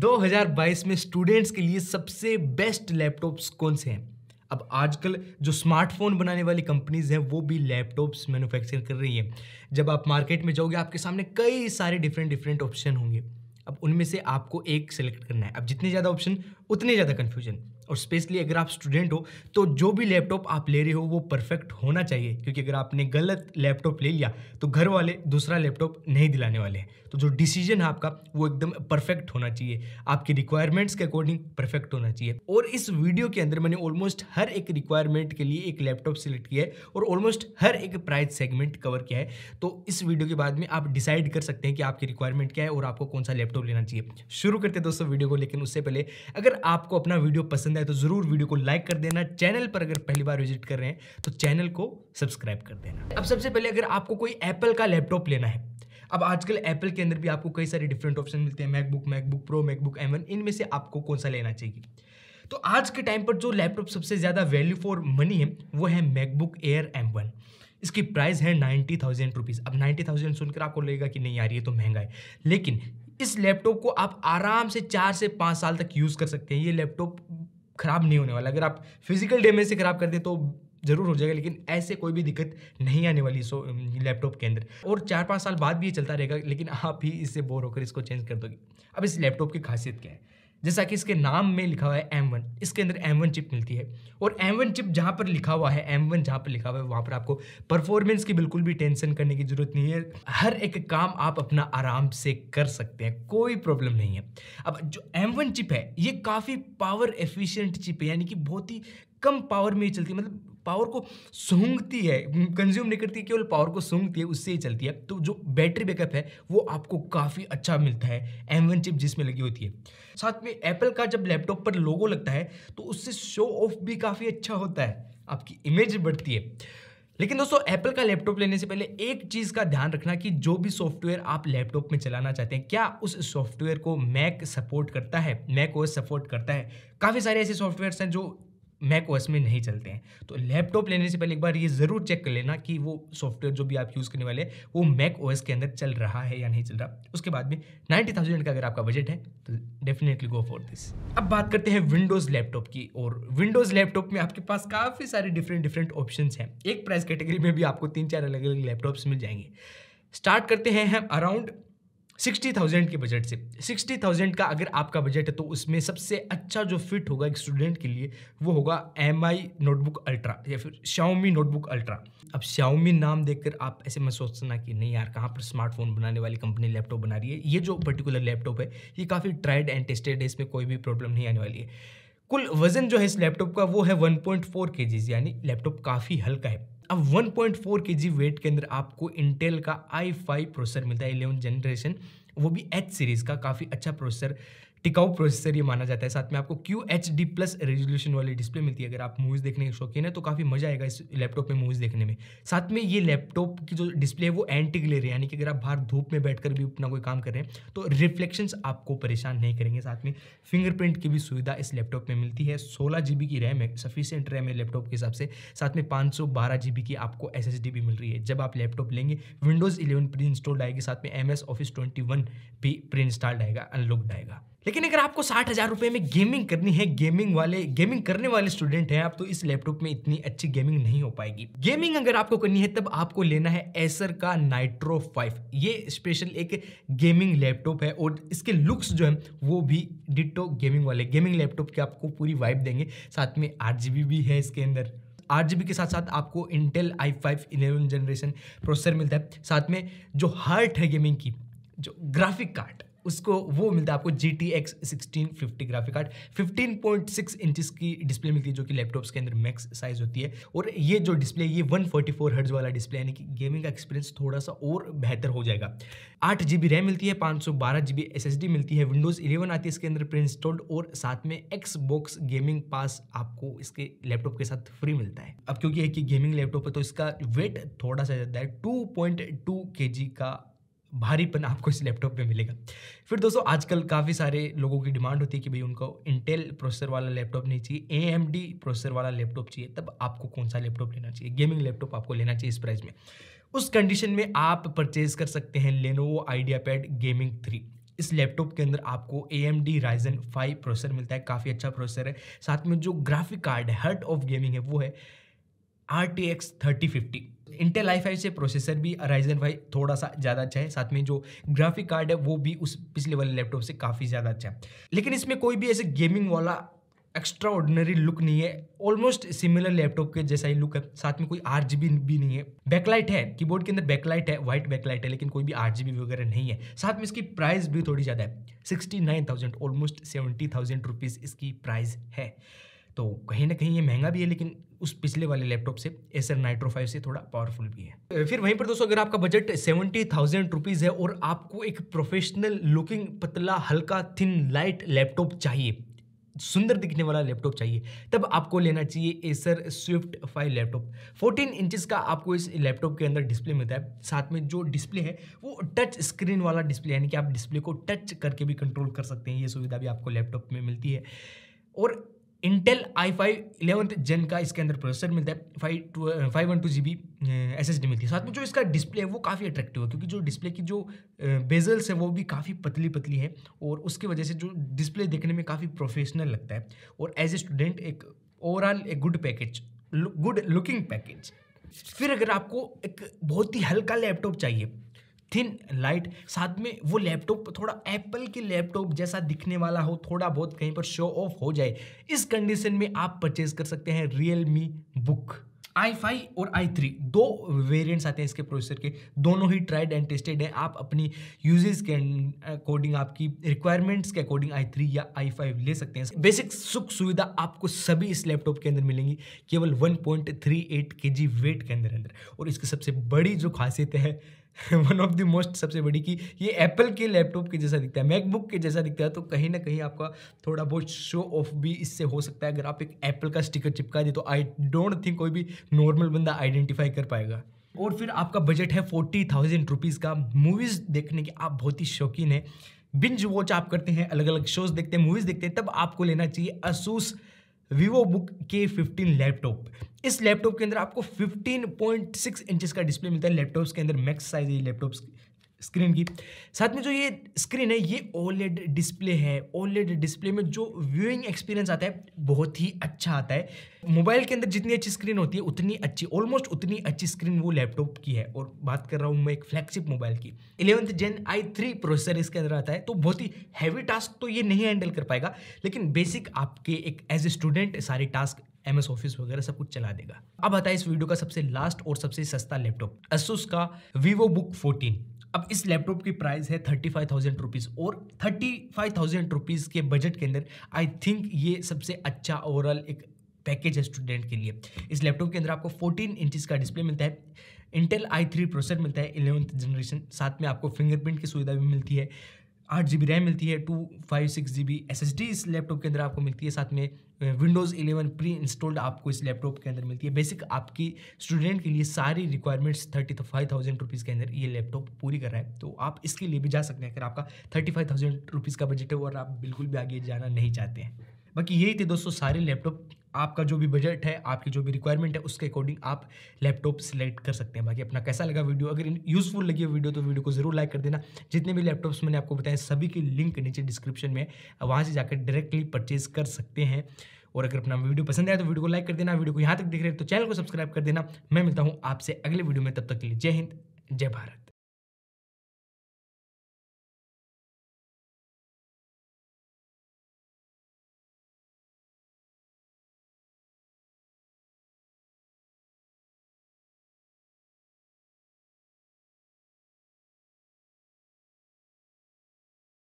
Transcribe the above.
2022 में स्टूडेंट्स के लिए सबसे बेस्ट लैपटॉप्स कौन से हैं अब आजकल जो स्मार्टफोन बनाने वाली कंपनीज हैं वो भी लैपटॉप्स मैन्युफैक्चर कर रही हैं जब आप मार्केट में जाओगे आपके सामने कई सारे डिफरेंट डिफरेंट ऑप्शन होंगे अब उनमें से आपको एक सेलेक्ट करना है अब जितने ज़्यादा ऑप्शन उतने ज़्यादा कन्फ्यूजन और स्पेशली अगर आप स्टूडेंट हो तो जो भी लैपटॉप आप ले रहे हो वो परफेक्ट होना चाहिए क्योंकि अगर आपने गलत लैपटॉप ले लिया तो घर वाले दूसरा लैपटॉप नहीं दिलाने वाले हैं तो जो डिसीजन है आपका वो एकदम परफेक्ट होना चाहिए आपकी रिक्वायरमेंट्स के अकॉर्डिंग परफेक्ट होना चाहिए और इस वीडियो के अंदर मैंने ऑलमोस्ट हर एक रिक्वायरमेंट के लिए एक लैपटॉप सिलेक्ट किया है और ऑलमोस्ट हर एक प्राइस सेगमेंट कवर किया है तो इस वीडियो के बाद में आप डिसाइड कर सकते हैं कि आपकी रिक्वायरमेंट क्या है और आपको कौन सा लैपटॉप लेना चाहिए शुरू करते दोस्तों वीडियो को लेकिन उससे पहले अगर आपको अपना वीडियो पसंद है है तो ज़रूर वीडियो को लाइक कर देना चैनल पर अगर पहली बार विजिट कर रहे हैं तो चैनल को सब्सक्राइब कर देना अब सबसे पहले अगर आपको कोई एप्पल का लैपटॉप लेना है अब आजकल एप्पल के अंदर भी आपको कई सारे डिफरेंट ऑप्शन मिलते हैं MacBook MacBook Pro MacBook M इनमें से आपको कौन सा लेना चाहिए तो आज के टाइम पर जो लैपटॉप सबसे ज़्यादा वैल्यू फॉर मनी है वो है मैकबुक एयर एम इसकी प्राइस है नाइन्टी थाउजेंड रुपीज़ अब नाइन्टी थाउजेंड सुनकर आपको लगेगा कि नहीं यार ये तो महंगा है लेकिन इस लैपटॉप को आप आराम से चार से पाँच साल तक यूज़ कर सकते हैं ये लैपटॉप ख़राब नहीं होने वाला अगर आप फिजिकल डैमेज से ख़राब कर दें तो ज़रूर हो जाएगा लेकिन ऐसे कोई भी दिक्कत नहीं आने वाली सो लैपटॉप के अंदर और चार पाँच साल बाद भी ये चलता रहेगा लेकिन आप ही इससे बोर होकर इसको चेंज कर दोगे अब इस लैपटॉप की खासियत क्या है जैसा कि इसके नाम में लिखा हुआ है एम वन इसके अंदर एम वन चिप मिलती है और एम वन चिप जहाँ पर लिखा हुआ है एम वन जहाँ पर लिखा हुआ है वहाँ पर आपको परफॉर्मेंस की बिल्कुल भी टेंशन करने की जरूरत नहीं है हर एक काम आप अपना आराम से कर सकते हैं कोई प्रॉब्लम नहीं है अब जो एम वन चिप है ये काफ़ी पावर एफिशिएंट चिप है यानी कि बहुत ही कम पावर में चलती है मतलब पावर को सूंघती है कंज्यूम नहीं करती केवल पावर को सूंघती है उससे ही चलती है तो जो बैटरी बैकअप है वो आपको काफ़ी अच्छा मिलता है एम चिप जिसमें लगी होती है साथ में एप्पल का जब लैपटॉप पर लोगो लगता है तो उससे शो ऑफ भी काफ़ी अच्छा होता है आपकी इमेज बढ़ती है लेकिन दोस्तों एप्पल का लैपटॉप लेने से पहले एक चीज़ का ध्यान रखना कि जो भी सॉफ्टवेयर आप लैपटॉप में चलाना चाहते हैं क्या उस सॉफ्टवेयर को मैक सपोर्ट करता है मैक ओएस सपोर्ट करता है काफ़ी सारे ऐसे सॉफ्टवेयर्स हैं जो मैक ओएस में नहीं चलते हैं तो लैपटॉप लेने से पहले एक बार ये ज़रूर चेक कर लेना कि वो सॉफ्टवेयर जो भी आप यूज़ करने वाले हैं वो मैक ओएस के अंदर चल रहा है या नहीं चल रहा उसके बाद में नाइन्टी थाउजेंड का अगर आपका बजट है तो डेफिनेटली गो फॉर दिस अब बात करते हैं विंडोज़ लैपटॉप की और विंडोज़ लैपटॉप में आपके पास काफ़ी सारे डिफरेंट डिफरेंट ऑप्शन हैं एक प्राइस कैटेगरी में भी आपको तीन चार अलग अलग लैपटॉप्स मिल जाएंगे स्टार्ट करते हैं हम अराउंड सिक्सटी थाउजेंड के बजट से सिक्सटी थाउजेंड का अगर आपका बजट है तो उसमें सबसे अच्छा जो फिट होगा एक स्टूडेंट के लिए वो होगा एम आई नोटबुक अल्ट्रा या फिर श्याओमी नोटबुक अल्ट्रा अब श्याओमी नाम देखकर आप ऐसे मैं सोचना कि नहीं यार कहाँ पर स्मार्टफोन बनाने वाली कंपनी लैपटॉप बना रही है ये जो पर्टिकुलर लैपटॉप है ये काफ़ी ट्राइड एंड टेस्टेड है इसमें कोई भी प्रॉब्लम नहीं आने वाली है कुल वजन जो है इस लैपटॉप का वो है वन पॉइंट फोर के जीज यानी लैपटॉप काफ़ी हल्का है अब 1.4 पॉइंट वेट के अंदर आपको इंटेल का आई फाइव प्रोसेसर मिलता है इलेवन जनरेशन वो भी एच सीरीज़ का काफ़ी अच्छा प्रोसेसर टिकाऊ प्रोसेसर ये माना जाता है साथ में आपको Q H D plus resolution वाली डिस्प्ले मिलती है अगर आप मूवीज़ देखने के शौकीन है तो काफ़ी मजा आएगा इस लैपटॉप में मूवीज़ देखने में साथ में ये लैपटॉप की जो डिस्प्ले है वो एंटी ग्लेयर है यानी कि अगर आप बाहर धूप में कर भी अपना कोई काम कर रहे हैं तो रिफ्लेक्शन आपको परेशान नहीं करेंगे साथ में फिंगरप्रिंट की भी सुविधा इस लैपटॉप में मिलती है सोलह जी की रैम है सफिशियंट रैम है लैपटॉप के हिसाब से साथ में पाँच सौ बारह जी की आपको एस एस डी भी मिल रही है जब आप लैपटॉप लेंगे विंडोज़ इलेवन प्री इंस्टॉल्ड आएगी साथ में M S office twenty one भी प्री इंस्टॉल्ड आएगा अनलॉक्ड आएगा लेकिन अगर आपको साठ हज़ार रुपये में गेमिंग करनी है गेमिंग वाले गेमिंग करने वाले स्टूडेंट हैं आप तो इस लैपटॉप में इतनी अच्छी गेमिंग नहीं हो पाएगी गेमिंग अगर आपको करनी है तब आपको लेना है एसर का नाइट्रो फाइव ये स्पेशल एक गेमिंग लैपटॉप है और इसके लुक्स जो है वो भी डिटो गेमिंग वाले गेमिंग लैपटॉप की आपको पूरी वाइब देंगे साथ में आठ भी है इसके अंदर आठ के साथ साथ आपको Intel i five eleven generation processor मिलता है साथ में जो हार्ट है गेमिंग की जो ग्राफिक कार्ड उसको वो मिलता है आपको G T X sixteen fifty graphic card fifteen point six inches की डिस्प्ले मिलती है जो कि लैपटॉप्स के अंदर मैक्स साइज होती है और ये जो डिस्प्ले ये वन फोर्टी फोर हर्ज वाला डिस्प्ले यानी कि गेमिंग का एक्सपीरियंस थोड़ा सा और बेहतर हो जाएगा आठ जी बी रैम मिलती है पाँच सौ बारह G B S S D मिलती है विंडोज़ इलेवन आती है इसके अंदर प्री इंस्टॉल्ड और साथ में एक्स बॉक्स गेमिंग पास आपको इसके लैपटॉप के साथ फ्री मिलता है अब क्योंकि एक कि गेमिंग लैपटॉप है तो इसका वेट थोड़ा सा ज़्यादा है टू पॉइंट टू के जी का भारीपन आपको इस लैपटॉप में मिलेगा फिर दोस्तों आजकल काफ़ी सारे लोगों की डिमांड होती है कि भाई उनको इंटेल प्रोसेसर वाला लैपटॉप नहीं चाहिए ए एम डी प्रोसेसर वाला लैपटॉप चाहिए तब आपको कौन सा लैपटॉप लेना चाहिए गेमिंग लैपटॉप आपको लेना चाहिए इस प्राइस में उस कंडीशन में आप परचेज कर सकते हैं Lenovo idea pad gaming three इस लैपटॉप के अंदर आपको A M D Ryzen five processor मिलता है काफ़ी अच्छा प्रोसेसर है साथ में जो ग्राफिक कार्ड है हर्ट ऑफ गेमिंग है वो है R T X thirty fifty Intel i five से प्रोसेसर भी अराइजन वाई थोड़ा सा ज़्यादा अच्छा है साथ में जो ग्राफिक कार्ड है वो भी उस पिछले वाले लैपटॉप से काफ़ी ज़्यादा अच्छा है लेकिन इसमें कोई भी ऐसे गेमिंग वाला एक्स्ट्रा ऑर्डिनरी लुक नहीं है ऑलमोस्ट सिमिलर लैपटॉप के जैसा ही लुक है साथ में कोई आर भी नहीं है बैकलाइट है कीबोर्ड के अंदर बैकलाइट है व्हाइट बैकलाइट है लेकिन कोई भी आर वगैरह नहीं है साथ में इसकी प्राइस भी थोड़ी ज़्यादा है sixty nine thousand almost seventy thousand rupees इसकी प्राइस है तो कहीं ना कहीं ये महंगा भी है लेकिन उस पिछले वाले लैपटॉप से एसर नाइट्रो फाइव से थोड़ा पावरफुल भी है फिर वहीं पर दोस्तों अगर आपका बजट सेवेंटी थाउजेंड रुपीज़ है और आपको एक प्रोफेशनल लुकिंग पतला हल्का थिन लाइट लैपटॉप चाहिए सुंदर दिखने वाला लैपटॉप चाहिए तब आपको लेना चाहिए Acer Swift five laptop 14 inches का आपको इस लैपटॉप के अंदर डिस्प्ले मिलता है साथ में जो डिस्प्ले है वो टच स्क्रीन वाला डिस्प्ले यानी कि आप डिस्प्ले को टच करके भी कंट्रोल कर सकते हैं ये सुविधा भी आपको लैपटॉप में मिलती है और Intel i five eleventh gen का इसके अंदर प्रोसेसर मिलता है five two five one two G B S S D मिलती है साथ में जो इसका डिस्प्ले है वो काफ़ी अट्रैक्टिव है क्योंकि जो डिस्प्ले की जो बेजल्स uh, है वो भी काफ़ी पतली पतली है और उसकी वजह से जो डिस्प्ले देखने में काफ़ी प्रोफेशनल लगता है और एज ए स्टूडेंट एक ओवरऑल एक good package good looking package फिर अगर आपको एक बहुत ही हल्का लैपटॉप चाहिए थिन लाइट साथ में वो लैपटॉप थोड़ा एप्पल के लैपटॉप जैसा दिखने वाला हो थोड़ा बहुत कहीं पर शो ऑफ हो जाए इस कंडीशन में आप परचेज कर सकते हैं Realme book i five और आई थ्री दो वेरिएंट्स आते हैं इसके प्रोसेसर के दोनों ही ट्राइड एंड टेस्टेड हैं आप अपनी यूजेस के अकॉर्डिंग आपकी रिक्वायरमेंट्स के अकॉर्डिंग आई थ्री या आई फाइव ले सकते हैं बेसिक सुख सुविधा आपको सभी इस लैपटॉप के अंदर मिलेंगी केवल वन पॉइंट थ्री एट के जी वेट के अंदर अंदर और इसकी सबसे बड़ी जो खासियत है वन ऑफ द मोस्ट सबसे बड़ी कि ये एप्पल के लैपटॉप के जैसा दिखता है मैकबुक के जैसा दिखता है तो कहीं ना कहीं आपका थोड़ा बहुत शो ऑफ भी इससे हो सकता है अगर आप एक एप्पल का स्टिकर चिपका दे तो आई डोंट थिंक कोई भी नॉर्मल बंदा आइडेंटिफाई कर पाएगा और फिर आपका बजट है फोर्टी थाउजेंड रुपीज़ का मूवीज़ देखने के आप बहुत ही शौकीन हैं बिंज वॉच आप करते हैं अलग अलग शोज़ देखते हैं मूवीज़ देखते हैं तब आपको लेना चाहिए Asus Vivo Book K fifteen laptop इस लैपटॉप के अंदर आपको फिफ्टीन पॉइंट सिक्स इंचज का डिस्प्ले मिलता है लैपटॉप्स के अंदर मैक्स साइज ये लैपटॉप्स स्क्रीन की साथ में जो ये स्क्रीन है ये ओलेड डिस्प्ले है ओलेड डिस्प्ले में जो व्यूइंग एक्सपीरियंस आता है बहुत ही अच्छा आता है मोबाइल के अंदर जितनी अच्छी स्क्रीन होती है उतनी अच्छी ऑलमोस्ट उतनी अच्छी स्क्रीन वो लैपटॉप की है और बात कर रहा हूँ मैं एक फ्लैगशिप मोबाइल की eleventh gen i three processor इसके अंदर आता है तो बहुत ही हैवी टास्क तो ये नहीं हैंडल कर पाएगा लेकिन बेसिक आपके एक एज ए स्टूडेंट सारे टास्क एम एस ऑफिस वगैरह सब कुछ चला देगा अब आता है इस वीडियो का सबसे लास्ट और सबसे सस्ता लैपटॉप असूस का वीवो बुक फोर्टीन अब इस लैपटॉप की प्राइस है थर्टी फाइव थाउजेंड रुपीज़ और थर्टी फाइव थाउजेंड रुपीज़ के बजट के अंदर आई थिंक ये सबसे अच्छा ओवरऑल एक पैकेज है स्टूडेंट के लिए इस लैपटॉप के अंदर आपको 14 इंचज का डिस्प्ले मिलता है इंटेल आई थ्री प्रोसेसर मिलता है इलेवंथ जनरेशन साथ में आपको फिंगरप्रिंट की सुविधा भी मिलती है आठ जी रैम मिलती है two five six G B S S D इस लैपटॉप के अंदर आपको मिलती है साथ में विंडोज़ इलेवन प्री इंस्टॉल्ड आपको इस लैपटॉप के अंदर मिलती है बेसिक आपकी स्टूडेंट के लिए सारी requirements thirty five thousand rupees के अंदर ये लैपटॉप पूरी कर रहा है तो आप इसके लिए भी जा सकते हैं अगर आपका थर्टी फाइव थाउजेंड रुपीज़ का बजट है और आप बिल्कुल भी आगे जाना नहीं चाहते हैं बाकी यही थे दोस्तों सारे लैपटॉप आपका जो भी बजट है आपकी जो भी रिक्वायरमेंट है उसके अकॉर्डिंग आप लैपटॉप सेलेक्ट कर सकते हैं बाकी अपना कैसा लगा वीडियो अगर यूज़फुल लगी वीडियो तो वीडियो को ज़रूर लाइक कर देना जितने भी लैपटॉप्स मैंने आपको बताए सभी की लिंक नीचे डिस्क्रिप्शन में वहाँ से जाकर डायरेक्टली परचेज कर सकते हैं और अगर अपना वीडियो पसंद आया तो वीडियो को लाइक कर देना वीडियो को यहाँ तक देख रहे हैं तो चैनल को सब्सक्राइब कर देना मैं मिलता हूँ आपसे अगले वीडियो में तब तक के लिए जय हिंद जय भारत